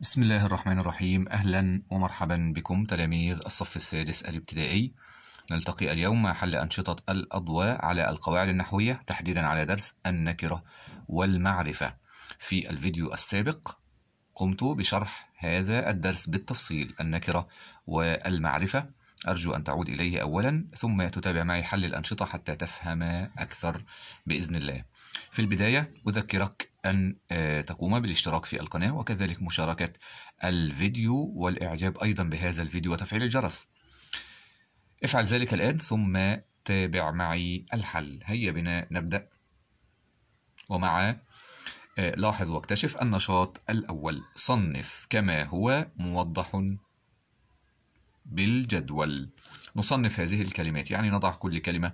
بسم الله الرحمن الرحيم أهلا ومرحبا بكم تلاميذ الصف السادس الابتدائي نلتقي اليوم مع حل أنشطة الأضواء على القواعد النحوية تحديدا على درس النكرة والمعرفة في الفيديو السابق قمت بشرح هذا الدرس بالتفصيل النكرة والمعرفة أرجو أن تعود إليه أولا ثم تتابع معي حل الأنشطة حتى تفهم أكثر بإذن الله في البداية أذكرك أن آه، تقوم بالاشتراك في القناة وكذلك مشاركة الفيديو والإعجاب أيضا بهذا الفيديو وتفعيل الجرس افعل ذلك الآن ثم تابع معي الحل هيا بنا نبدأ ومع آه، لاحظ واكتشف النشاط الأول صنف كما هو موضح بالجدول نصنف هذه الكلمات يعني نضع كل كلمة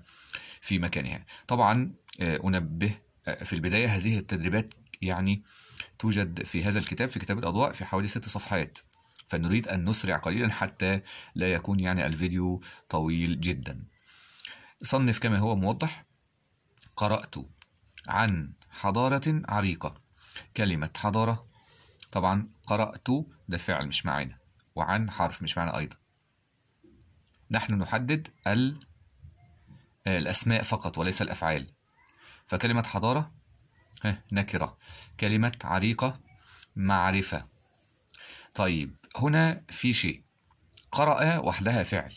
في مكانها طبعا آه، أنبه في البداية هذه التدريبات يعني توجد في هذا الكتاب في كتاب الأضواء في حوالي ست صفحات فنريد أن نسرع قليلا حتى لا يكون يعني الفيديو طويل جدا صنف كما هو موضح قرأت عن حضارة عريقة كلمة حضارة طبعا قرأت ده فعل مش معانا وعن حرف مش معانا أيضا نحن نحدد الأسماء فقط وليس الأفعال فكلمة حضارة نكرة كلمة عريقة معرفة طيب هنا في شيء قرأ وحدها فعل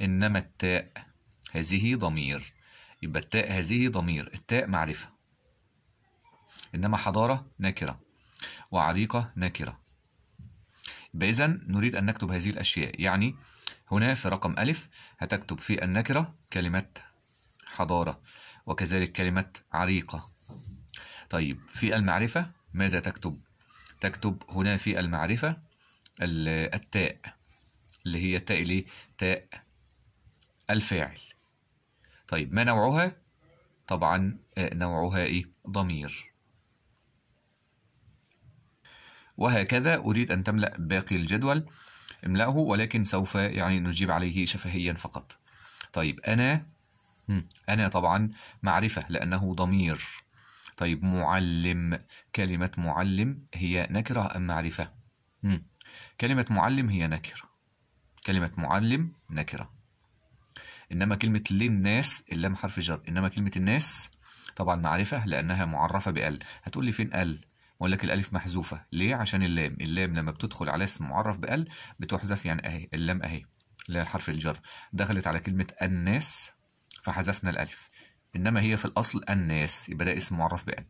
إنما التاء هذه ضمير يبقى التاء هذه ضمير التاء معرفة إنما حضارة نكرة وعريقة نكرة يبقى إذا نريد أن نكتب هذه الأشياء يعني هنا في رقم ألف هتكتب في النكرة كلمة حضارة وكذلك كلمة عريقة طيب في المعرفة ماذا تكتب؟ تكتب هنا في المعرفة التاء اللي هي التاء ليه؟ تاء الفاعل طيب ما نوعها؟ طبعا آه، نوعها إيه؟ ضمير وهكذا أريد أن تملأ باقي الجدول املأه ولكن سوف يعني نجيب عليه شفهيا فقط طيب أنا أنا طبعا معرفة لأنه ضمير طيب معلم كلمة معلم هي نكرة أم معرفة؟ مم. كلمة معلم هي نكرة كلمة معلم نكرة إنما كلمة للناس اللام حرف جر إنما كلمة الناس طبعا معرفة لأنها معرفة بأل هتقول لي فين أل؟ بقول لك الألف محذوفة ليه؟ عشان اللام اللام لما بتدخل على اسم معرف بأل بتحذف يعني أهي اللام أهي اللي هي حرف الجر دخلت على كلمة الناس فحذفنا الألف إنما هي في الأصل الناس يبقى ده اسم معرف بأل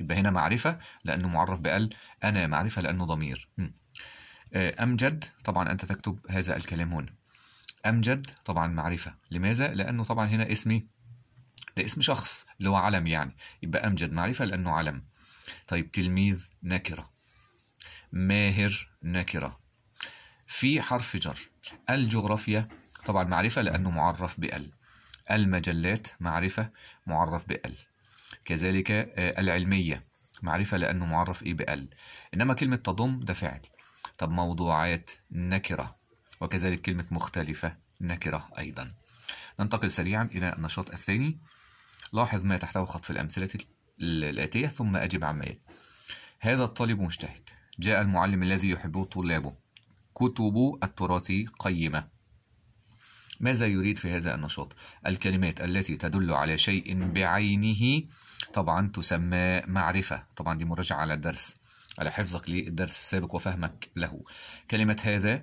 يبقى هنا معرفة لأنه معرف بأل أنا معرفة لأنه ضمير آه، أمجد طبعا أنت تكتب هذا الكلام هنا أمجد طبعا معرفة لماذا؟ لأنه طبعا هنا اسمي ده اسم شخص اللي هو علم يعني يبقى أمجد معرفة لأنه علم طيب تلميذ نكرة ماهر نكرة في حرف جر الجغرافيا طبعا معرفة لأنه معرف بأل المجلات معرفة معرف بال كذلك آه، العلمية معرفة لأنه معرف إيه بال إنما كلمة تضم ده فعل طب موضوعات نكرة وكذلك كلمة مختلفة نكرة أيضا ننتقل سريعا إلى النشاط الثاني لاحظ ما تحته خط في الأمثلة الآتية ثم أجب عما يلي هذا الطالب مجتهد جاء المعلم الذي يحبه طلابه كتب التراث قيمة ماذا يريد في هذا النشاط؟ الكلمات التي تدل على شيء بعينه طبعا تسمى معرفة طبعا دي مراجعة على الدرس على حفظك للدرس السابق وفهمك له كلمة هذا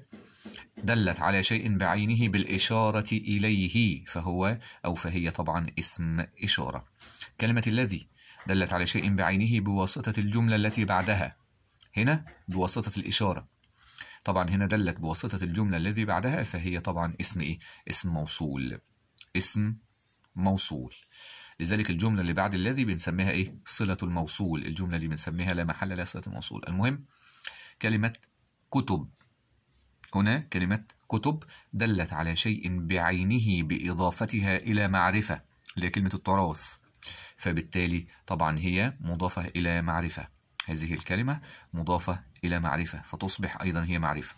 دلت على شيء بعينه بالإشارة إليه فهو أو فهي طبعا اسم إشارة كلمة الذي دلت على شيء بعينه بواسطة الجملة التي بعدها هنا بواسطة الإشارة طبعا هنا دلت بواسطة الجملة الذي بعدها فهي طبعا اسم إيه؟ اسم موصول اسم موصول لذلك الجملة اللي بعد الذي بنسميها إيه؟ صلة الموصول الجملة اللي بنسميها لا محل لها صلة الموصول المهم كلمة كتب هنا كلمة كتب دلت على شيء بعينه بإضافتها إلى معرفة اللي هي كلمة التراث فبالتالي طبعا هي مضافة إلى معرفة هذه الكلمة مضافة إلى معرفة فتصبح أيضا هي معرفة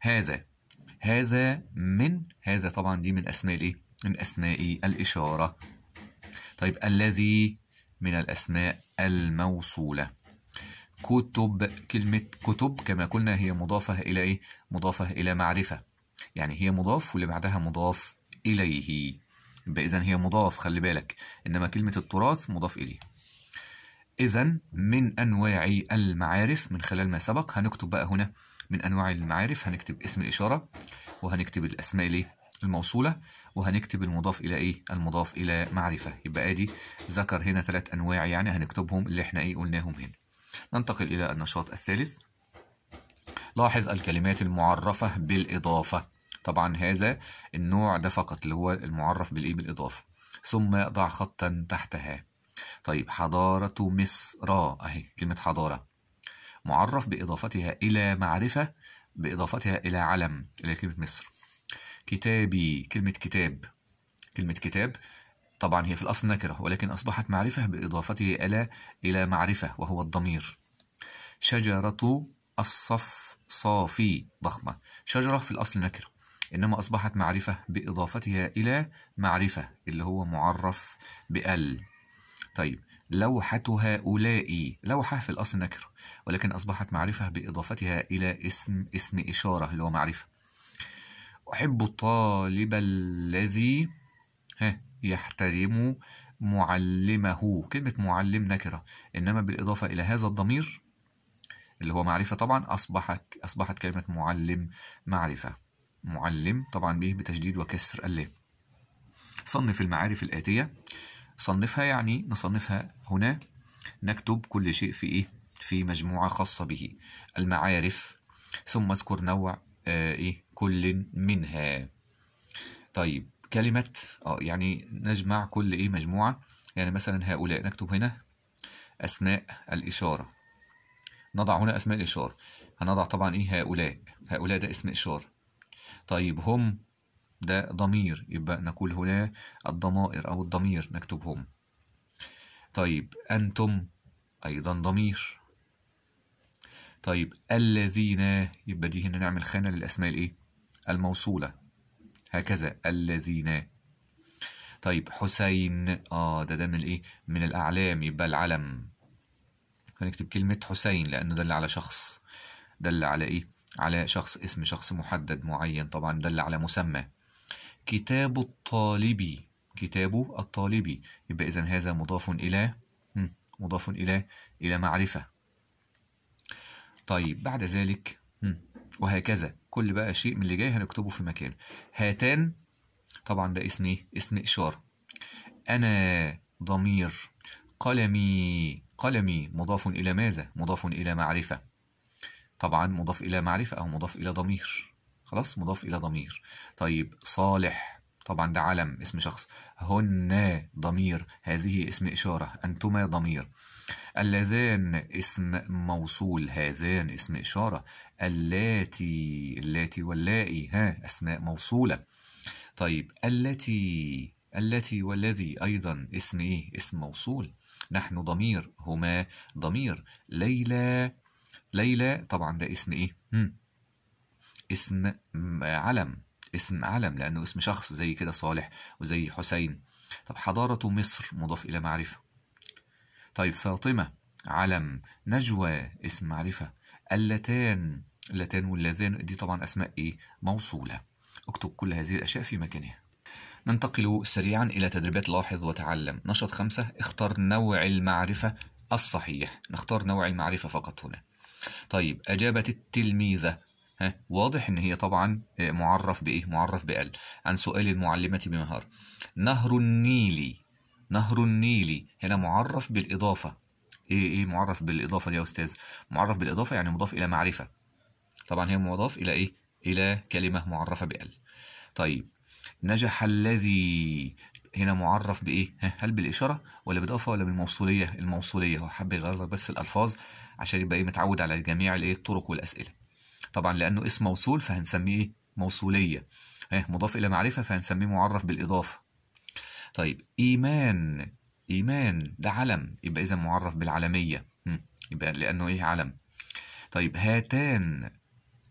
هذا هذا من هذا طبعا دي من أسماء الإيه؟ من أسماء الإشارة طيب الذي من الأسماء الموصولة كتب كلمة كتب كما قلنا هي مضافة إلى إيه؟ مضافة إلى معرفة يعني هي مضاف واللي بعدها مضاف إليه يبقى إذا هي مضاف خلي بالك إنما كلمة التراث مضاف إليه إذا من أنواع المعارف من خلال ما سبق هنكتب بقى هنا من أنواع المعارف هنكتب اسم الإشارة وهنكتب الأسماء الإيه؟ الموصولة وهنكتب المضاف إلى إيه؟ المضاف إلى معرفة يبقى أدي ذكر هنا ثلاث أنواع يعني هنكتبهم اللي إحنا إيه قلناهم هنا ننتقل إلى النشاط الثالث لاحظ الكلمات المعرفة بالإضافة طبعا هذا النوع ده فقط اللي هو المعرف بالإيه بالإضافة ثم ضع خطا تحتها طيب حضارة مصر أهي كلمة حضارة معرف بإضافتها إلى معرفة بإضافتها إلى علم إلى كلمة مصر كتابي كلمة كتاب كلمة كتاب طبعا هي في الأصل نكرة ولكن أصبحت معرفة بإضافته إلى إلى معرفة وهو الضمير شجرة الصف صافي ضخمة شجرة في الأصل نكرة إنما أصبحت معرفة بإضافتها إلى معرفة اللي هو معرف بأل طيب لوحة هؤلاء لوحة في الأصل نكرة ولكن أصبحت معرفة بإضافتها إلى اسم اسم إشارة اللي هو معرفة أحب الطالب الذي ها يحترم معلمه كلمة معلم نكرة إنما بالإضافة إلى هذا الضمير اللي هو معرفة طبعا أصبحت أصبحت كلمة معلم معرفة معلم طبعا به بتشديد وكسر اللام صنف المعارف الآتية نصنفها يعني نصنفها هنا نكتب كل شيء في إيه؟ في مجموعة خاصة به المعارف ثم اذكر نوع آه إيه؟ كل منها طيب كلمة اه يعني نجمع كل إيه مجموعة يعني مثلا هؤلاء نكتب هنا أسماء الإشارة نضع هنا أسماء الإشارة هنضع طبعا إيه هؤلاء هؤلاء ده اسم إشارة طيب هم ده ضمير يبقى نقول هنا الضمائر أو الضمير نكتبهم طيب أنتم أيضا ضمير طيب الذين يبقى دي هنا نعمل خانة للأسماء الإيه؟ الموصولة هكذا الذين طيب حسين آه ده ده من الإيه؟ من الأعلام يبقى العلم فنكتب كلمة حسين لأنه دل على شخص دل على إيه؟ على شخص اسم شخص محدد معين طبعا دل على مسمى كتاب الطالبي كتاب الطالبي يبقى إذن هذا مضاف إلى مضاف إلى إلى معرفة طيب بعد ذلك وهكذا كل بقى شيء من اللي جاي هنكتبه في مكانه هاتان طبعا ده اسم ايه اسم إشارة أنا ضمير قلمي قلمي مضاف إلى ماذا مضاف إلى معرفة طبعا مضاف إلى معرفة أو مضاف إلى ضمير خلاص مضاف إلى ضمير طيب صالح طبعا ده علم اسم شخص هن ضمير هذه اسم إشارة أنتما ضمير اللذان اسم موصول هذان اسم إشارة اللاتي اللاتي واللائي ها أسماء موصولة طيب التي التي والذي أيضا اسم إيه؟ اسم موصول نحن ضمير هما ضمير ليلى ليلى طبعا ده اسم إيه؟ مم. اسم علم اسم علم لأنه اسم شخص زي كده صالح وزي حسين طب حضارة مصر مضاف إلى معرفة طيب فاطمة علم نجوى اسم معرفة اللتان اللتان واللذان دي طبعا أسماء إيه موصولة اكتب كل هذه الأشياء في مكانها ننتقل سريعا إلى تدريبات لاحظ وتعلم نشاط خمسة اختار نوع المعرفة الصحيح نختار نوع المعرفة فقط هنا طيب أجابت التلميذة ها واضح ان هي طبعا آه، معرف بايه معرف بال عن سؤال المعلمه بمهاره نهر النيلي نهر النيلي هنا معرف بالاضافه ايه ايه معرف بالاضافه دي يا استاذ معرف بالاضافه يعني مضاف الى معرفه طبعا هي مضاف الى ايه الى كلمه معرفه بال طيب نجح الذي هنا معرف بايه هل بالاشاره ولا بالاضافه ولا بالموصوليه الموصوليه هو حب يغير بس في الالفاظ عشان يبقى ايه متعود على جميع الايه الطرق والاسئله طبعا لأنه اسم موصول فهنسميه موصولية إيه، مضاف إلى معرفة فهنسميه معرف بالإضافة طيب إيمان إيمان ده علم يبقى إذا معرف بالعلمية يبقى لأنه إيه علم طيب هاتان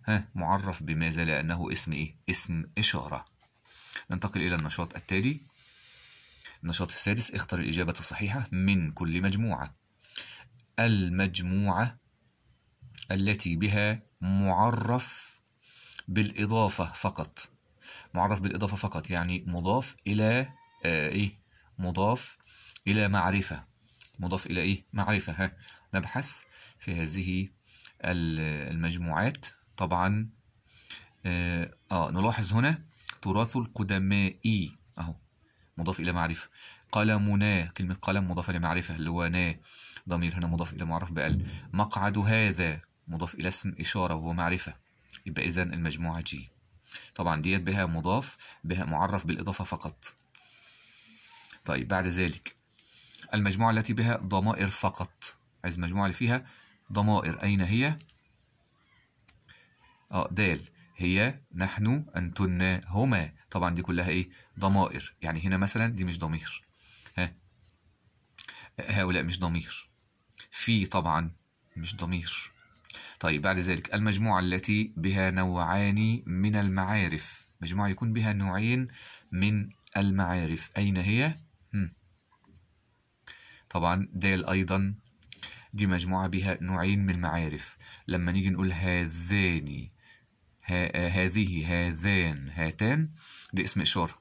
ها معرف بماذا لأنه اسم إيه؟ اسم إشارة ننتقل إلى النشاط التالي النشاط السادس اختر الإجابة الصحيحة من كل مجموعة المجموعة التي بها معرف بالإضافة فقط معرف بالإضافة فقط يعني مضاف إلى آه، إيه مضاف إلى معرفة مضاف إلى إيه معرفة ها نبحث في هذه المجموعات طبعا آه،, آه نلاحظ هنا تراث القدماء أهو مضاف إلى معرفة قلمنا كلمة قلم مضافة إلى معرفة اللي هو نا ضمير هنا مضاف إلى معرف بأل مقعد هذا مضاف إلى اسم إشارة وهو معرفة يبقى إذا المجموعة جي طبعا ديت بها مضاف بها معرف بالإضافة فقط طيب بعد ذلك المجموعة التي بها ضمائر فقط عايز المجموعة اللي فيها ضمائر أين هي؟ اه دال هي نحن أنتن هما طبعا دي كلها إيه؟ ضمائر يعني هنا مثلا دي مش ضمير ها هؤلاء مش ضمير في طبعا مش ضمير طيب بعد ذلك المجموعة التي بها نوعان من المعارف مجموعة يكون بها نوعين من المعارف أين هي؟ هم. طبعا دال أيضا دي مجموعة بها نوعين من المعارف لما نيجي نقول هذان هذه هذان هاتان دي اسم إشارة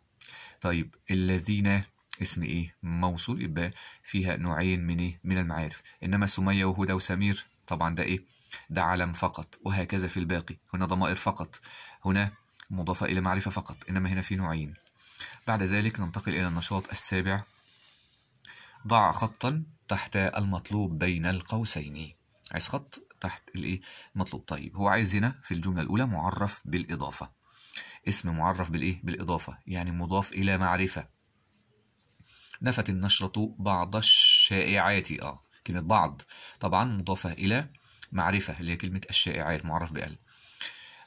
طيب الذين اسم ايه موصول يبقى فيها نوعين من ايه من المعارف انما سميه وهدى وسمير طبعا ده ايه ده علم فقط وهكذا في الباقي هنا ضمائر فقط هنا مضافة إلى معرفة فقط إنما هنا في نوعين بعد ذلك ننتقل إلى النشاط السابع ضع خطا تحت المطلوب بين القوسين عايز خط تحت الايه المطلوب طيب هو عايز هنا في الجمله الاولى معرف بالاضافه اسم معرف بالايه بالاضافه يعني مضاف الى معرفه نفت النشرة بعض الشائعات اه كلمة بعض طبعا مضافة إلى معرفة اللي هي كلمة الشائعة المعرف بال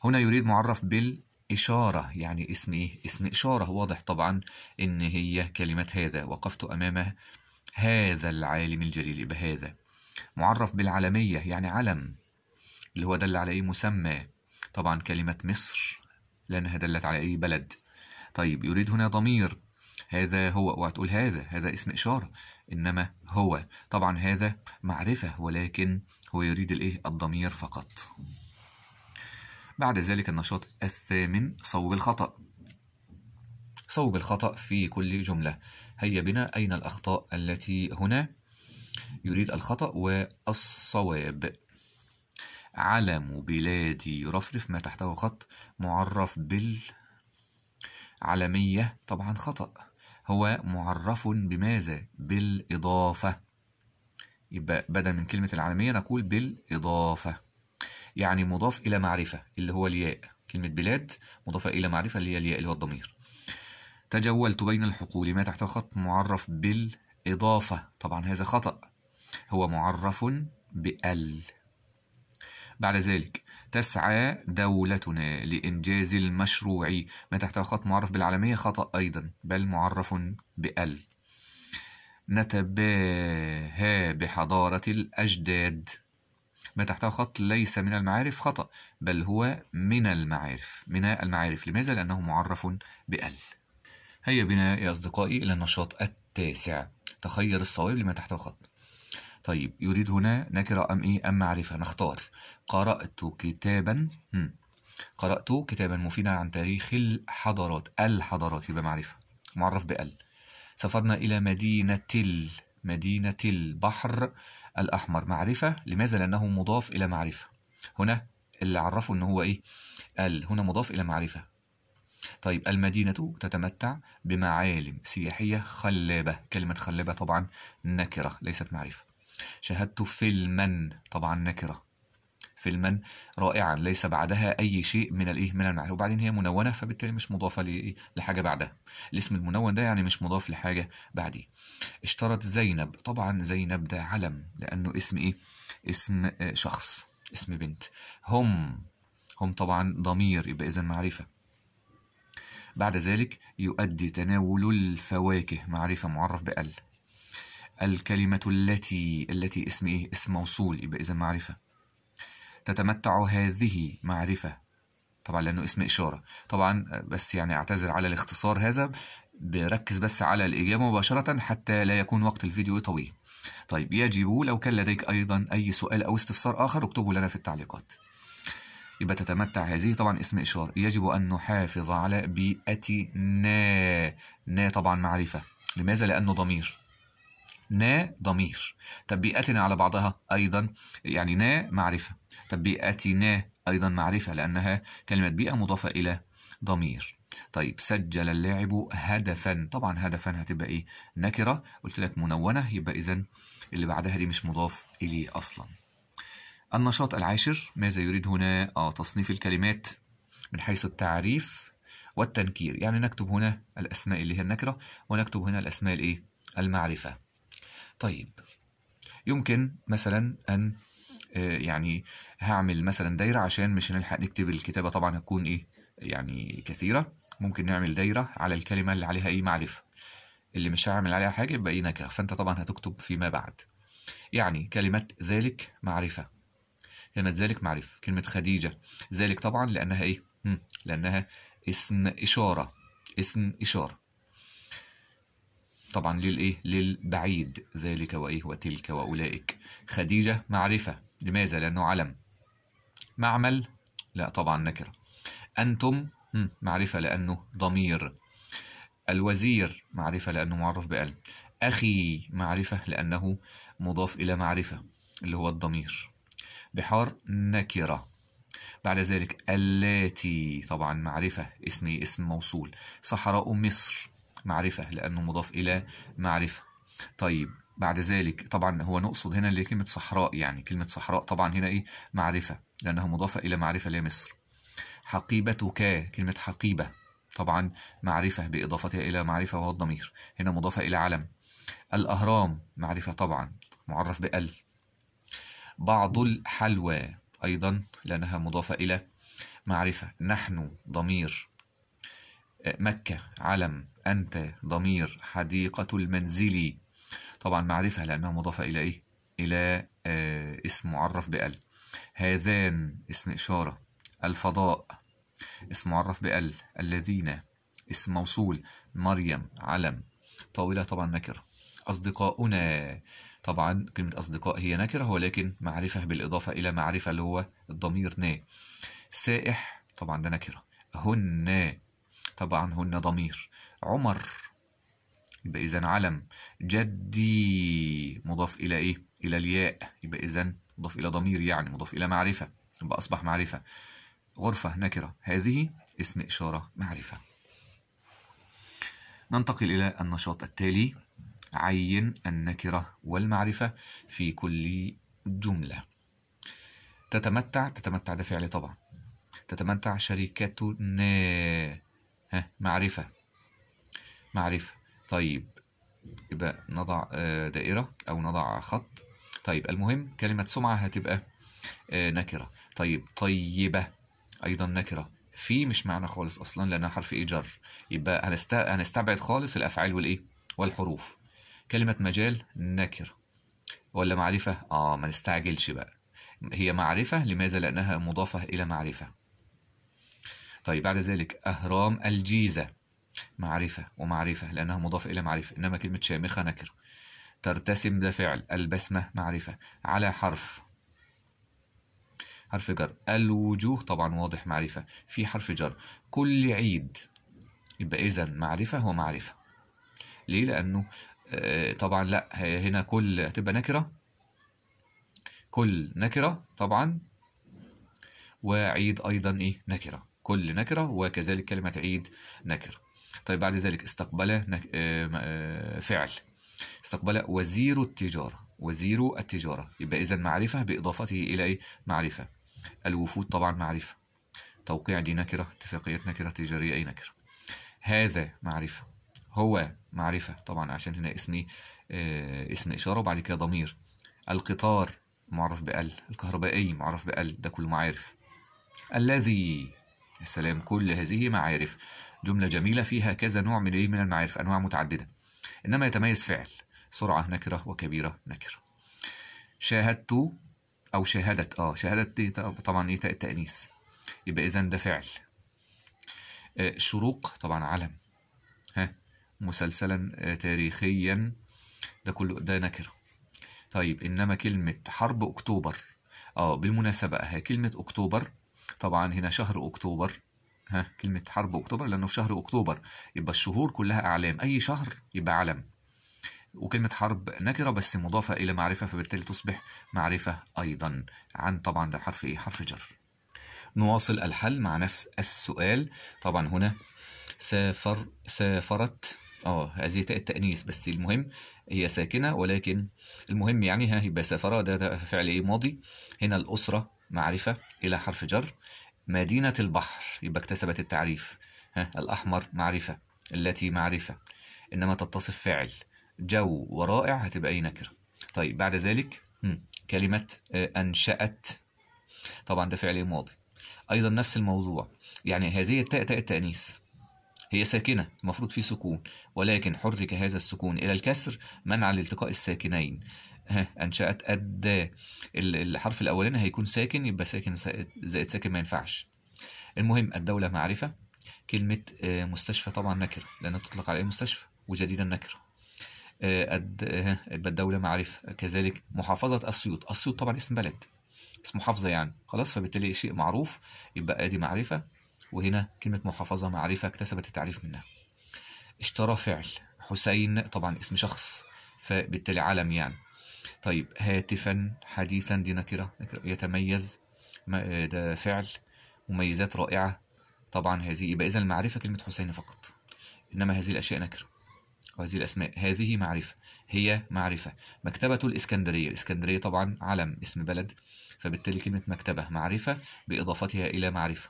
هنا يريد معرف بالإشارة يعني اسم إيه؟ اسم إشارة واضح طبعا إن هي كلمة هذا وقفت أمام هذا العالم الجليل بهذا معرف بالعلمية يعني علم اللي هو دل على إيه مسمى طبعا كلمة مصر لأنها دلت على أي بلد طيب يريد هنا ضمير هذا هو اوعى تقول هذا هذا اسم إشارة إنما هو طبعا هذا معرفة ولكن هو يريد الإيه الضمير فقط بعد ذلك النشاط الثامن صوب الخطأ صوب الخطأ في كل جملة هيا بنا أين الأخطاء التي هنا يريد الخطأ والصواب علم بلادي يرفرف ما تحته خط معرف بالعلمية طبعا خطأ هو معرف بماذا بالإضافة يبقى بدل من كلمة العالمية نقول بالإضافة يعني مضاف إلى معرفة اللي هو الياء كلمة بلاد مضافة إلى معرفة اللي هي الياء اللي هو الضمير تجولت بين الحقول ما تحت الخط معرف بالإضافة طبعا هذا خطأ هو معرف بال بعد ذلك تسعى دولتنا لإنجاز المشروع ما تحت خط معرف بالعالمية خطأ أيضا بل معرف بأل نتباهى بحضارة الأجداد ما تحت خط ليس من المعارف خطأ بل هو من المعارف من المعارف لماذا؟ لأنه معرف بأل هيا بنا يا أصدقائي إلى النشاط التاسع تخير الصواب لما تحت خط طيب يريد هنا نكرة أم إيه أم معرفة نختار قرأت كتابا هم. قرأت كتابا مفيدا عن تاريخ الحضارات الحضارات يبقى معرفة معرف بأل سافرنا إلى مدينة ال مدينة البحر الأحمر معرفة لماذا لأنه مضاف إلى معرفة هنا اللي عرفه إن هو إيه ال هنا مضاف إلى معرفة طيب المدينة تتمتع بمعالم سياحية خلابة كلمة خلابة طبعا نكرة ليست معرفة شاهدت فيلما طبعا نكره فيلما رائعا ليس بعدها اي شيء من الايه من المعرفه وبعدين هي منونه فبالتالي مش مضافه لحاجه بعدها الاسم المنون ده يعني مش مضاف لحاجه بعديه اشترت زينب طبعا زينب ده علم لانه اسم ايه اسم شخص اسم بنت هم هم طبعا ضمير يبقى اذا معرفه بعد ذلك يؤدي تناول الفواكه معرفه معرف بال الكلمة التي التي اسم إيه؟ اسم موصول يبقى إذا معرفة تتمتع هذه معرفة طبعا لأنه اسم إشارة طبعا بس يعني أعتذر على الاختصار هذا بركز بس على الإجابة مباشرة حتى لا يكون وقت الفيديو طويل طيب يجب لو كان لديك أيضا أي سؤال أو استفسار آخر اكتبه لنا في التعليقات يبقى تتمتع هذه طبعا اسم إشارة يجب أن نحافظ على بيئتنا نا طبعا معرفة لماذا؟ لأنه ضمير نا ضمير تبيئتنا على بعضها أيضا يعني نا معرفة تبيئتنا أيضا معرفة لأنها كلمة بيئة مضافة إلى ضمير طيب سجل اللاعب هدفا طبعا هدفا هتبقى ايه نكره قلت لك منونه يبقى اذا اللي بعدها دي مش مضاف اليه اصلا النشاط العاشر ماذا يريد هنا آه تصنيف الكلمات من حيث التعريف والتنكير يعني نكتب هنا الاسماء اللي هي النكره ونكتب هنا الاسماء الايه المعرفه طيب يمكن مثلا ان آه، يعني هعمل مثلا دايره عشان مش هنلحق نكتب الكتابه طبعا هتكون ايه يعني كثيره ممكن نعمل دايره على الكلمه اللي عليها ايه معرفه اللي مش هعمل عليها حاجه يبقى ايه نكره فانت طبعا هتكتب فيما بعد يعني كلمه ذلك معرفه كلمه ذلك معرفه كلمه خديجه ذلك طبعا لانها ايه لانها اسم اشاره اسم اشاره طبعا للايه للبعيد ذلك وايه وتلك واولئك خديجه معرفه لماذا لانه علم معمل لا طبعا نكره انتم معرفه لانه ضمير الوزير معرفه لانه معرف بال اخي معرفه لانه مضاف الى معرفه اللي هو الضمير بحار نكره بعد ذلك اللاتي طبعا معرفة اسم اسم موصول صحراء مصر معرفة لأنه مضاف إلى معرفة طيب بعد ذلك طبعا هو نقصد هنا اللي كلمة صحراء يعني كلمة صحراء طبعا هنا إيه معرفة لأنها مضافة إلى معرفة لمصر حقيبتك كلمة حقيبة طبعا معرفة بإضافتها إلى معرفة وهو الضمير هنا مضافة إلى علم الأهرام معرفة طبعا معرف بأل بعض الحلوى أيضا لأنها مضافة إلى معرفة نحن ضمير مكة علم أنت ضمير حديقة المنزل طبعا معرفة لأنها مضافة إلى إيه؟ إلى آه، اسم معرف بأل هذان اسم إشارة الفضاء اسم معرف بأل الذين اسم موصول مريم علم طاولة طبعا نكرة أصدقاؤنا طبعا كلمة أصدقاء هي نكرة ولكن معرفة بالإضافة إلى معرفة اللي هو الضمير نا سائح طبعا ده نكرة هن طبعا هن ضمير عمر يبقى إذا علم جدي مضاف إلى إيه؟ إلى الياء يبقى إذا مضاف إلى ضمير يعني مضاف إلى معرفة يبقى أصبح معرفة غرفة نكرة هذه اسم إشارة معرفة ننتقل إلى النشاط التالي عين النكرة والمعرفة في كل جملة تتمتع تتمتع ده فعل طبعا تتمتع شركتنا ها معرفة معرفة طيب يبقى نضع آه، دائرة أو نضع خط طيب المهم كلمة سمعة هتبقى آه، نكرة طيب طيبة أيضا نكرة في مش معنى خالص أصلا لأنها حرف إيه جر يبقى هنستبعد خالص الأفعال والإيه والحروف كلمة مجال نكرة ولا معرفة آه ما نستعجلش بقى هي معرفة لماذا لأنها مضافة إلى معرفة طيب بعد ذلك أهرام الجيزة معرفة ومعرفة لأنها مضاف إلى معرفة إنما كلمة شامخة نكر ترتسم ده فعل البسمة معرفة على حرف حرف جر الوجوه طبعا واضح معرفة في حرف جر كل عيد يبقى إذا معرفة هو معرفة ليه لأنه آه، طبعا لا هنا كل هتبقى نكرة كل نكرة طبعا وعيد أيضا إيه نكرة كل نكرة وكذلك كلمة عيد نكرة طيب بعد ذلك استقبل آه، آه، فعل استقبل وزير التجارة وزير التجارة يبقى إذا معرفة بإضافته إلى إيه؟ معرفة الوفود طبعا معرفة توقيع دي نكرة اتفاقيات نكرة تجارية أي نكرة هذا معرفة هو معرفة طبعا عشان هنا اسمي آه اسم إشارة وبعد كده ضمير القطار معرف بأل الكهربائي معرف بأل ده كله معارف الذي يا سلام كل هذه معارف جملة جميلة فيها كذا نوع من إيه من المعارف أنواع متعددة إنما يتميز فعل سرعة نكرة وكبيرة نكرة شاهدت أو شاهدت آه شاهدت طبعا إيه التأنيث يبقى إذا ده فعل آه، شروق طبعا علم ها مسلسلا آه، تاريخيا ده كله ده نكرة طيب إنما كلمة حرب أكتوبر اه بالمناسبة ها كلمة أكتوبر طبعا هنا شهر أكتوبر ها كلمة حرب أكتوبر لأنه في شهر أكتوبر يبقى الشهور كلها أعلام أي شهر يبقى علم وكلمة حرب نكرة بس مضافة إلى معرفة فبالتالي تصبح معرفة أيضا عن طبعا ده حرف إيه حرف جر نواصل الحل مع نفس السؤال طبعا هنا سافر سافرت اه هذه تاء التأنيث بس المهم هي ساكنة ولكن المهم يعني ها يبقى سافرة ده, ده فعل ايه ماضي هنا الأسرة معرفة إلى حرف جر مدينة البحر يبقى اكتسبت التعريف ها الأحمر معرفة التي معرفة إنما تتصف فعل جو ورائع هتبقى أي نكرة طيب بعد ذلك كلمة آه، أنشأت طبعا ده فعل إيه ماضي أيضا نفس الموضوع يعني هذه التاء تاء التأنيث هي ساكنة المفروض في سكون ولكن حرك هذا السكون إلى الكسر منع لالتقاء الساكنين ها انشات اد الحرف الاولاني هيكون ساكن يبقى ساكن زائد ساكن ما ينفعش المهم الدوله معرفه كلمه آه، مستشفى طبعا نكره لانها بتطلق على اي مستشفى وجديدا نكره آه، قد آه، يبقى الدولة معرفة كذلك محافظة أسيوط أسيوط طبعا اسم بلد اسم محافظة يعني خلاص فبالتالي شيء معروف يبقى أدي معرفة وهنا كلمة محافظة معرفة اكتسبت التعريف منها اشترى فعل حسين طبعا اسم شخص فبالتالي علم يعني طيب هاتفا حديثا دي نكرة يتميز ده فعل مميزات رائعة طبعا هذه يبقى إذا المعرفة كلمة حسين فقط إنما هذه الأشياء نكرة وهذه الأسماء هذه معرفة هي معرفة مكتبة الإسكندرية الإسكندرية طبعا علم اسم بلد فبالتالي كلمة مكتبة معرفة بإضافتها إلى معرفة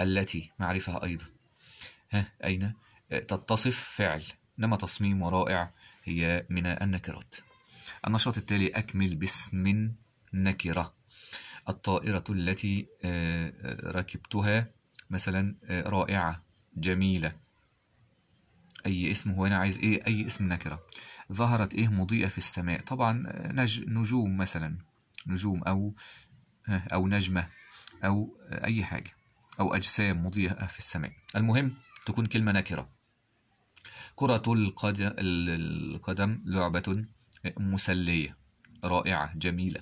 التي معرفة أيضا ها أين أه، تتصف فعل إنما تصميم ورائع هي من النكرات النشاط التالي أكمل باسم نكرة الطائرة التي آه، آه، ركبتها مثلا آه، رائعة جميلة أي اسم هو أنا عايز إيه أي اسم نكرة ظهرت إيه مضيئة في السماء طبعا نج... نجوم مثلا نجوم أو أو نجمة أو أي حاجة أو أجسام مضيئة في السماء المهم تكون كلمة نكرة كرة القدم لعبة مسلية رائعة جميلة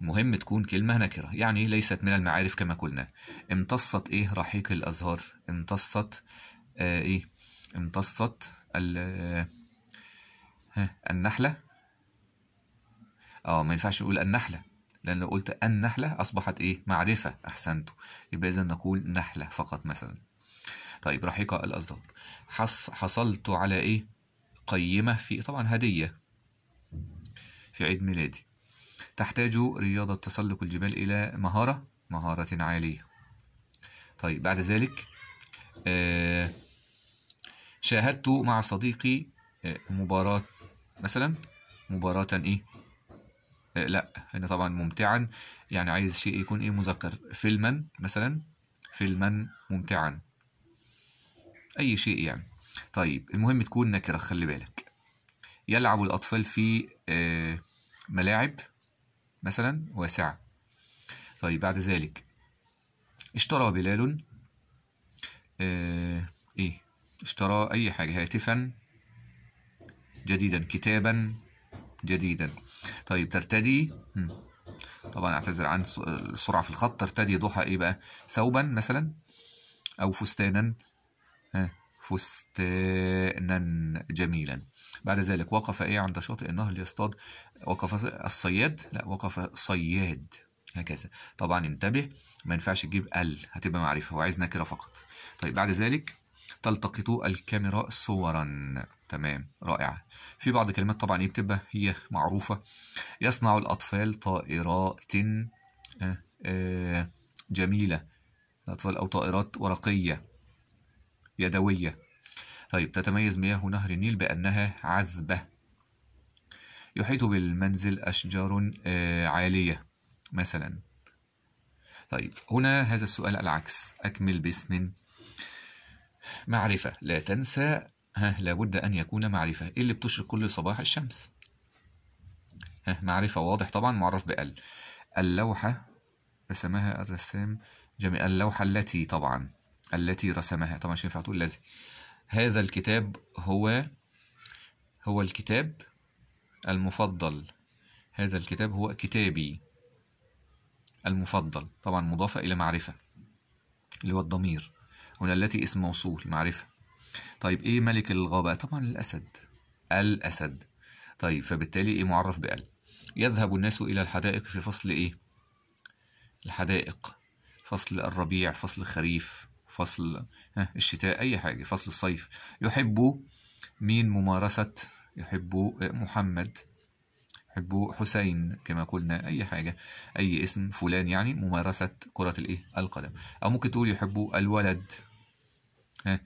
مهم تكون كلمة نكرة يعني ليست من المعارف كما قلنا امتصت ايه رحيق الازهار امتصت آه ايه امتصت النحلة اه ما ينفعش نقول النحلة لأن لو قلت النحلة أصبحت إيه معرفة أحسنتوا يبقى إذا نقول نحلة فقط مثلا طيب رحيق الأزهار حص... حصلت على إيه قيمة في طبعا هدية في عيد ميلادي تحتاج رياضة تسلق الجبال إلى مهارة مهارة عالية طيب بعد ذلك آه، شاهدت مع صديقي آه، مباراة مثلا مباراة إيه آه، لا هنا طبعا ممتعا يعني عايز شيء يكون إيه مذكر فيلما مثلا فيلما ممتعا أي شيء يعني طيب المهم تكون نكرة خلي بالك يلعب الأطفال في آه، ملاعب مثلا واسعة طيب بعد ذلك اشترى بلال آه، ايه اشترى أي حاجة هاتفا جديدا كتابا جديدا طيب ترتدي طبعا اعتذر عن السرعة في الخط ترتدي ضحى ايه بقى ثوبا مثلا أو فستانا فستانا جميلا بعد ذلك وقف إيه عند شاطئ النهر ليصطاد وقف الصياد لا وقف صياد هكذا طبعا انتبه ما ينفعش تجيب ال هتبقى معرفة هو عايز نكرة فقط طيب بعد ذلك تلتقط الكاميرا صورا تمام رائعة في بعض الكلمات طبعا ايه بتبقى هي معروفة يصنع الأطفال طائرات آه، آه، جميلة الأطفال أو طائرات ورقية يدوية طيب تتميز مياه نهر النيل بأنها عذبة يحيط بالمنزل أشجار آه، عالية مثلا طيب هنا هذا السؤال العكس أكمل باسم معرفة لا تنسى ها لابد أن يكون معرفة إيه اللي بتشرق كل صباح الشمس ها معرفة واضح طبعا معرف بأل اللوحة رسمها الرسام جميع اللوحة التي طبعا التي رسمها طبعا مش ينفع تقول الذي هذا الكتاب هو هو الكتاب المفضل هذا الكتاب هو كتابي المفضل طبعا مضافة إلى معرفة اللي هو الضمير هنا التي اسم موصول معرفة طيب إيه ملك الغابة طبعا الأسد الأسد طيب فبالتالي إيه معرف بأل يذهب الناس إلى الحدائق في فصل إيه الحدائق فصل الربيع فصل الخريف فصل آه، الشتاء أي حاجة فصل الصيف يحب مين ممارسة يحب محمد يحب حسين كما قلنا أي حاجة أي اسم فلان يعني ممارسة كرة الإيه القدم أو ممكن تقول يحب الولد ها آه،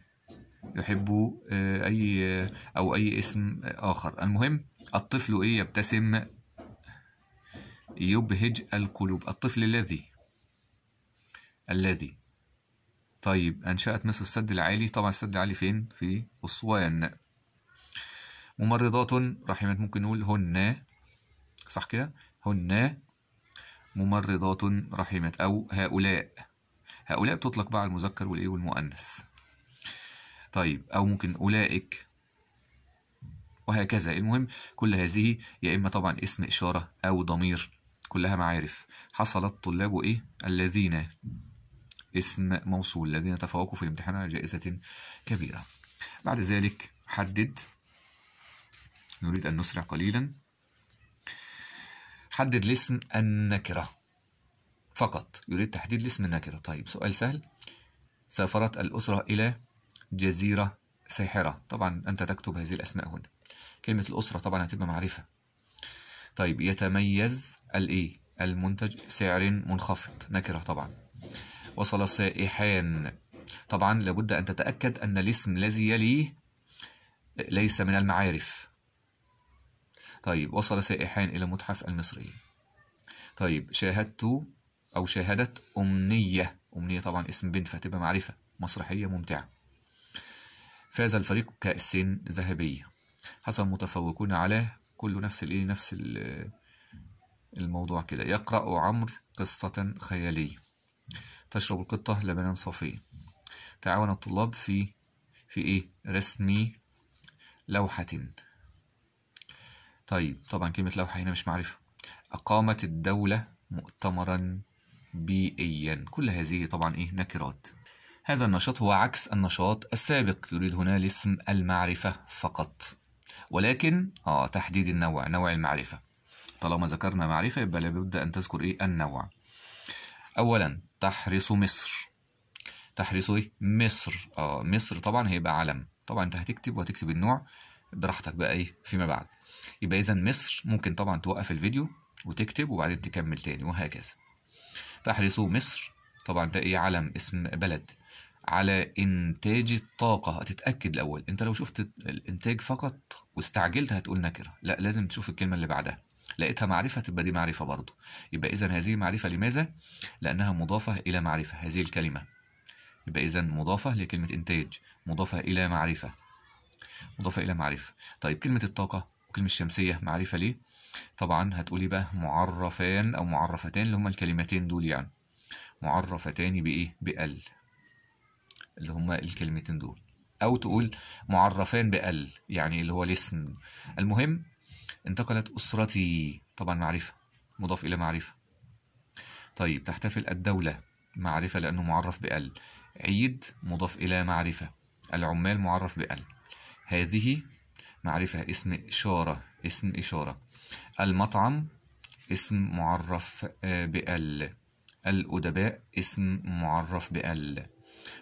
يحب آه، أي أو أي اسم آخر المهم الطفل إيه يبتسم يبهج القلوب الطفل الذي الذي طيب أنشأت مصر السد العالي طبعا السد العالي فين؟ في أسوان ممرضات رحمت ممكن نقول هن صح كده؟ هن ممرضات رحمت أو هؤلاء هؤلاء بتطلق بقى على المذكر والإيه والمؤنث طيب أو ممكن أولئك وهكذا المهم كل هذه يا إما طبعا اسم إشارة أو ضمير كلها معارف حصل الطلاب إيه الذين اسم موصول الذين تفوقوا في الامتحان على جائزة كبيرة بعد ذلك حدد نريد أن نسرع قليلا حدد الاسم النكرة فقط يريد تحديد الاسم النكرة طيب سؤال سهل سافرت الأسرة إلى جزيرة ساحرة طبعا أنت تكتب هذه الأسماء هنا كلمة الأسرة طبعا هتبقى معرفة طيب يتميز الإيه المنتج سعر منخفض نكرة طبعا وصل سائحان طبعا لابد أن تتأكد أن الاسم الذي يليه ليس من المعارف طيب وصل سائحان إلى المتحف المصري طيب شاهدت أو شاهدت أمنية أمنية طبعا اسم بنت فتبقى معرفة مسرحية ممتعة فاز الفريق كأس ذهبية حصل متفوقون على كل نفس الايه نفس الموضوع كده يقرأ عمرو قصة خيالية تشرب القطة لبنا صافيا تعاون الطلاب في في ايه رسم لوحة طيب طبعا كلمة لوحة هنا مش معرفة أقامت الدولة مؤتمرا بيئيا كل هذه طبعا ايه نكرات هذا النشاط هو عكس النشاط السابق يريد هنا الاسم المعرفة فقط ولكن اه تحديد النوع نوع المعرفة طالما ذكرنا معرفة يبقى لابد أن تذكر إيه النوع أولا تحرس مصر تحرس إيه؟ مصر آه مصر طبعا هيبقى علم طبعا أنت هتكتب وهتكتب النوع براحتك بقى إيه فيما بعد يبقى إذا مصر ممكن طبعا توقف الفيديو وتكتب وبعدين تكمل تاني وهكذا تحرس مصر طبعا ده إيه علم اسم بلد على إنتاج الطاقة هتتأكد الأول أنت لو شفت الإنتاج فقط واستعجلت هتقول نكرة لا لازم تشوف الكلمة اللي بعدها لقيتها معرفة تبقى دي معرفة برضه يبقى إذا هذه معرفة لماذا؟ لأنها مضافة إلى معرفة هذه الكلمة يبقى إذا مضافة لكلمة إنتاج مضافة إلى معرفة مضافة إلى معرفة طيب كلمة الطاقة وكلمة الشمسية معرفة ليه؟ طبعا هتقولي بقى معرفان أو معرفتان اللي هما الكلمتين دول يعني معرفتان بإيه؟ بأل اللي هما الكلمتين دول أو تقول معرفان بأل يعني اللي هو الاسم المهم انتقلت أسرتي طبعا معرفة مضاف إلى معرفة طيب تحتفل الدولة معرفة لأنه معرف بأل عيد مضاف إلى معرفة العمال معرف بأل هذه معرفة اسم إشارة اسم إشارة المطعم اسم معرف آه، بأل الأدباء اسم معرف بأل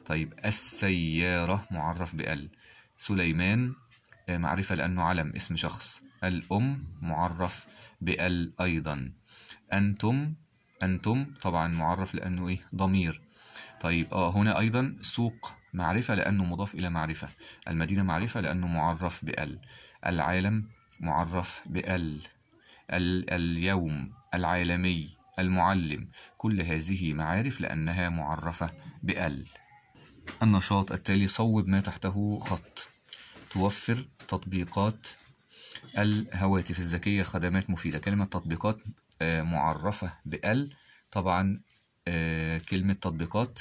طيب السيارة معرف بأل سليمان معرفة لأنه علم اسم شخص الأم معرف بال أيضا أنتم أنتم طبعا معرف لأنه إيه ضمير طيب آه هنا أيضا سوق معرفة لأنه مضاف إلى معرفة المدينة معرفة لأنه معرف بال العالم معرف بال ال اليوم العالمي المعلم كل هذه معارف لأنها معرفة بال النشاط التالي صوب ما تحته خط توفر تطبيقات الهواتف الذكية خدمات مفيدة كلمة تطبيقات آه، معرفة بال طبعا آه، كلمة تطبيقات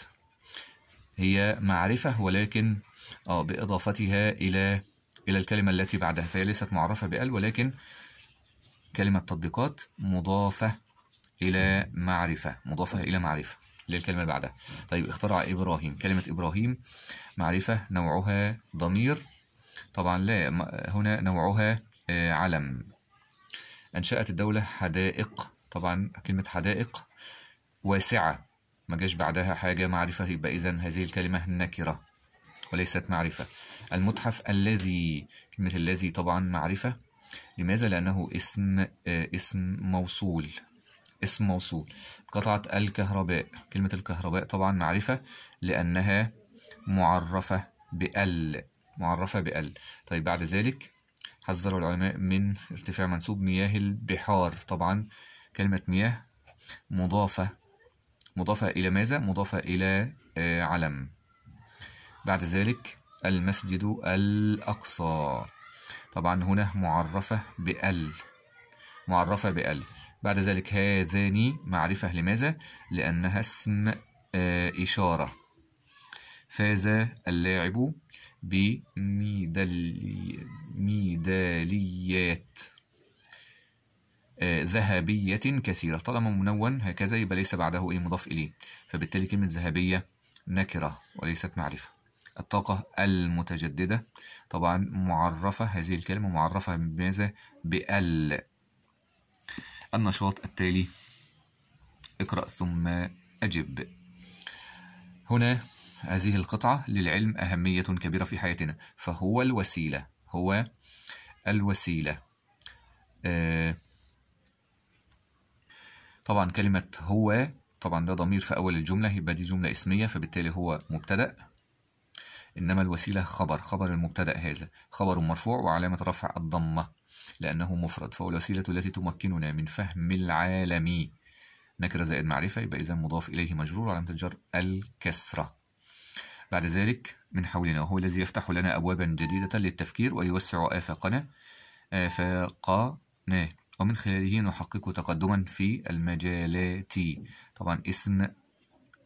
هي معرفة ولكن اه بإضافتها إلى إلى الكلمة التي بعدها فهي ليست معرفة بال ولكن كلمة تطبيقات مضافة إلى معرفة مضافة إلى معرفة للكلمة اللي بعدها طيب اخترع إبراهيم كلمة إبراهيم معرفة نوعها ضمير طبعا لا هنا نوعها آه، علم أنشأت الدولة حدائق طبعا كلمة حدائق واسعة ما جاش بعدها حاجة معرفة يبقى إذا هذه الكلمة نكرة وليست معرفة المتحف الذي كلمة الذي طبعا معرفة لماذا؟ لأنه اسم آه، اسم موصول اسم موصول قطعة الكهرباء كلمة الكهرباء طبعا معرفة لأنها معرفة بأل معرفة بأل طيب بعد ذلك حذر العلماء من ارتفاع منسوب مياه البحار طبعا كلمة مياه مضافة مضافة إلى ماذا؟ مضافة إلى آه، علم بعد ذلك المسجد الأقصى طبعا هنا معرفة بأل معرفة بأل بعد ذلك هذان معرفة لماذا؟ لأنها اسم آه، إشارة فاز اللاعب بميداليات آه، ذهبية كثيرة طالما منون هكذا يبقى ليس بعده إيه مضاف إليه فبالتالي كلمة ذهبية نكرة وليست معرفة الطاقة المتجددة طبعا معرفة هذه الكلمة معرفة بماذا بال النشاط التالي اقرأ ثم أجب هنا هذه القطعة للعلم أهمية كبيرة في حياتنا فهو الوسيلة هو الوسيلة آه، طبعا كلمة هو طبعا ده ضمير في أول الجملة يبقى دي جملة اسمية فبالتالي هو مبتدأ إنما الوسيلة خبر خبر المبتدأ هذا خبر مرفوع وعلامة رفع الضمة لأنه مفرد فهو الوسيلة التي تمكننا من فهم العالم نكرة زائد معرفة يبقى إذا مضاف إليه مجرور علامة الجر الكسرة بعد ذلك من حولنا وهو الذي يفتح لنا أبوابا جديدة للتفكير ويوسع آفاقنا آفاقنا ومن خلاله نحقق تقدما في المجالات طبعا اسم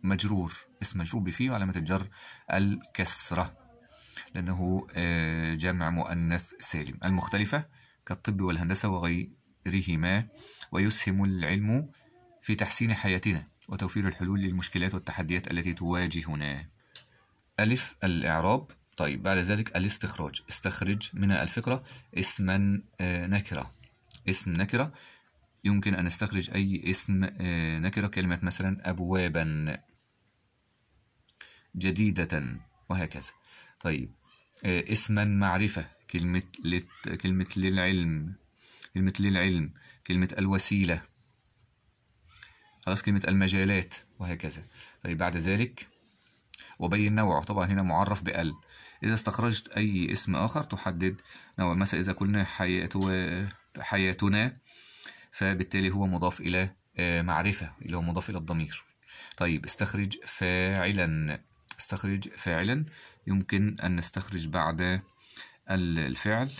مجرور اسم مجرور بفيه وعلامة الجر الكسرة لأنه آه، جمع مؤنث سالم المختلفة كالطب والهندسة وغيرهما ويسهم العلم في تحسين حياتنا وتوفير الحلول للمشكلات والتحديات التي تواجهنا ألف الإعراب طيب بعد ذلك الاستخراج استخرج من الفقرة اسما آه، نكرة اسم نكرة يمكن أن نستخرج أي اسم آه، نكرة كلمة مثلا أبوابا جديدة وهكذا طيب آه، اسما معرفة كلمة كلمة للعلم كلمة للعلم كلمة الوسيلة خلاص كلمة المجالات وهكذا طيب بعد ذلك وبين نوعه طبعا هنا معرف بال إذا استخرجت أي اسم آخر تحدد نوع مثلا إذا كنا حياتنا فبالتالي هو مضاف إلى آه، معرفة اللي هو مضاف إلى الضمير طيب استخرج فاعلا استخرج فاعلا يمكن أن نستخرج بعد الفعل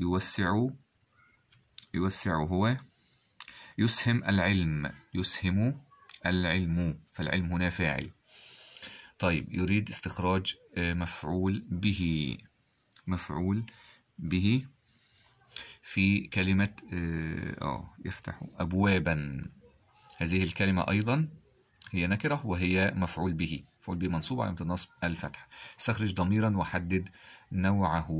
يوسع يوسع هو يسهم العلم يسهم العلم فالعلم هنا فاعل طيب يريد استخراج آه، مفعول به مفعول به في كلمة آه،, اه يفتح أبوابا هذه الكلمة أيضا هي نكرة وهي مفعول به مفعول به منصوب علامة النصب الفتح استخرج ضميرا وحدد نوعه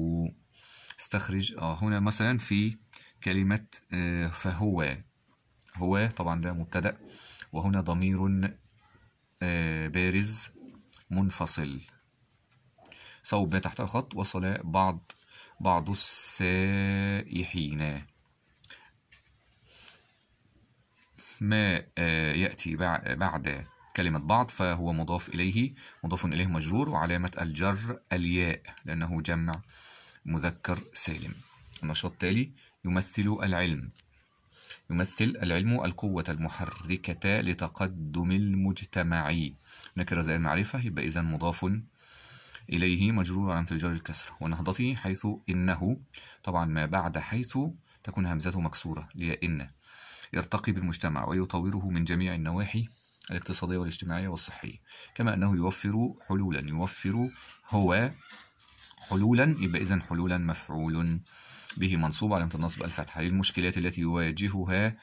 استخرج اه هنا مثلا في كلمة آه فهو هو طبعا ده مبتدأ وهنا ضمير آه بارز منفصل صوب تحت الخط وصل بعض بعض السائحين ما آه، يأتي بعد كلمة بعض فهو مضاف إليه مضاف إليه مجرور وعلامة الجر الياء لأنه جمع مذكر سالم النشاط التالي يمثل العلم يمثل العلم القوة المحركة لتقدم المجتمع نكرة زي المعرفة يبقى إذا مضاف إليه مجرور عن تجار الكسر ونهضته حيث إنه طبعا ما بعد حيث تكون همزته مكسورة ليا إن يرتقي بالمجتمع ويطوره من جميع النواحي الاقتصادية والاجتماعية والصحية كما أنه يوفر حلولا يوفر هو حلولا يبقى إذا حلولا مفعول به منصوب علامة النصب الفتحة للمشكلات التي يواجهها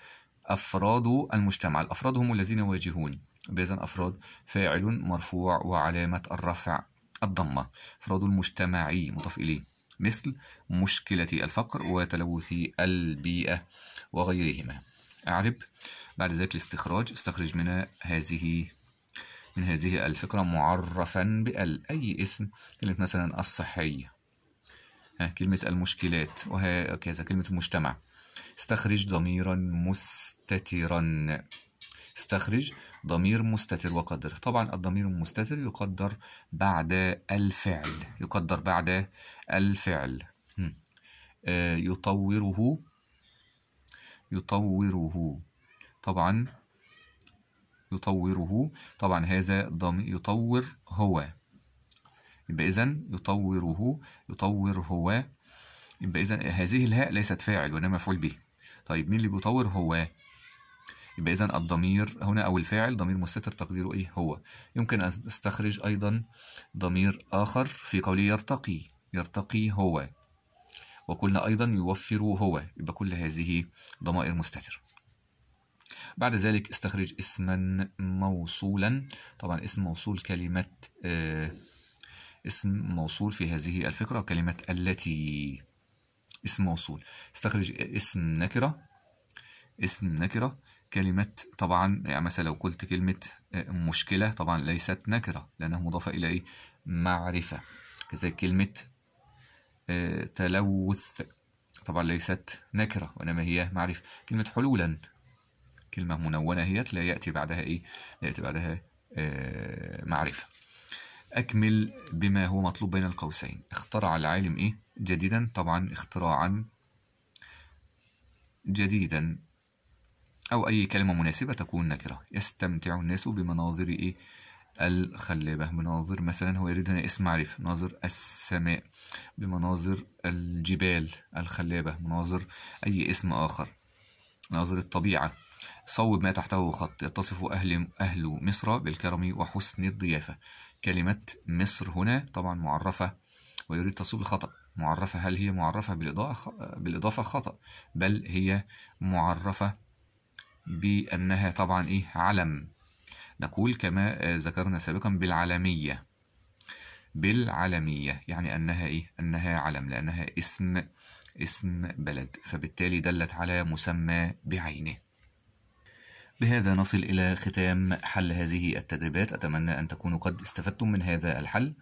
أفراد المجتمع الأفراد هم الذين يواجهون بإذن أفراد فاعل مرفوع وعلامة الرفع الضمة أفراد المجتمع مضاف إليه مثل مشكلة الفقر وتلوث البيئة وغيرهما أعرب بعد ذلك الاستخراج استخرج من هذه من هذه الفكرة معرفا بال أي اسم كلمة مثلا الصحية كلمة المشكلات وهكذا كلمة المجتمع استخرج ضميرا مستترا استخرج ضمير مستتر وقدر طبعا الضمير المستتر يقدر بعد الفعل يقدر بعد الفعل آه، يطوره يطوره طبعا يطوره طبعا هذا يطور هو يبقى إذا يطوره يطور هو يبقى إذا هذه الهاء ليست فاعل وإنما مفعول به طيب مين اللي بيطور هو يبقى إذا الضمير هنا أو الفاعل ضمير مستتر تقديره إيه هو يمكن أن أستخرج أيضا ضمير آخر في قوله يرتقي يرتقي هو وقلنا أيضا يوفر هو يبقى كل هذه ضمائر مستتر بعد ذلك استخرج اسما موصولا طبعا اسم موصول كلمة آه اسم موصول في هذه الفقرة كلمة التي اسم موصول استخرج اسم نكرة اسم نكرة كلمة طبعا يعني مثلا لو قلت كلمة آه، مشكلة طبعا ليست نكرة لأنها مضافة إلى إيه؟ معرفة كذلك كلمة آه، تلوث طبعا ليست نكرة وإنما هي معرفة كلمة حلولا كلمة منونة هي لا يأتي بعدها إيه؟ لا يأتي بعدها آه، معرفة أكمل بما هو مطلوب بين القوسين اخترع العالم إيه؟ جديدا طبعا اختراعا جديدا أو أي كلمة مناسبة تكون نكرة يستمتع الناس بمناظر إيه؟ الخلابة مناظر مثلا هو يريد هنا اسم معرفة مناظر السماء بمناظر الجبال الخلابة مناظر أي اسم آخر مناظر الطبيعة صوب ما تحته خط يتصف أهل أهل مصر بالكرم وحسن الضيافة كلمة مصر هنا طبعا معرفة ويريد تصوب الخطأ معرفة هل هي معرفة بالإضافة خطأ بل هي معرفة بأنها طبعا إيه علم نقول كما ذكرنا سابقا بالعالمية بالعالمية يعني أنها إيه أنها علم لأنها اسم اسم بلد فبالتالي دلت على مسمى بعينه بهذا نصل إلى ختام حل هذه التدريبات أتمنى أن تكونوا قد استفدتم من هذا الحل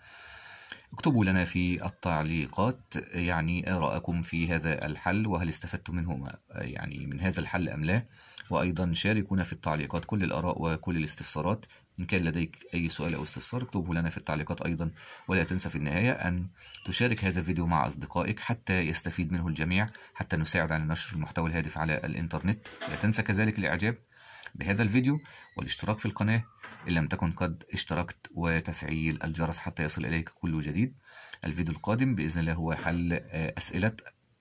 اكتبوا لنا في التعليقات يعني آراءكم في هذا الحل وهل استفدتم منه يعني من هذا الحل أم لا وأيضا شاركونا في التعليقات كل الآراء وكل الاستفسارات إن كان لديك أي سؤال أو استفسار اكتبه لنا في التعليقات أيضا ولا تنسى في النهاية أن تشارك هذا الفيديو مع أصدقائك حتى يستفيد منه الجميع حتى نساعد على نشر المحتوى الهادف على الإنترنت لا تنسى كذلك الإعجاب بهذا الفيديو والاشتراك في القناة إن لم تكن قد اشتركت وتفعيل الجرس حتى يصل إليك كل جديد الفيديو القادم بإذن الله هو حل آه، أسئلة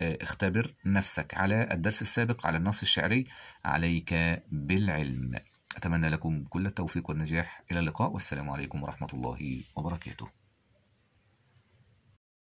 آه، اختبر نفسك على الدرس السابق على النص الشعري عليك بالعلم أتمنى لكم كل التوفيق والنجاح إلى اللقاء والسلام عليكم ورحمة الله وبركاته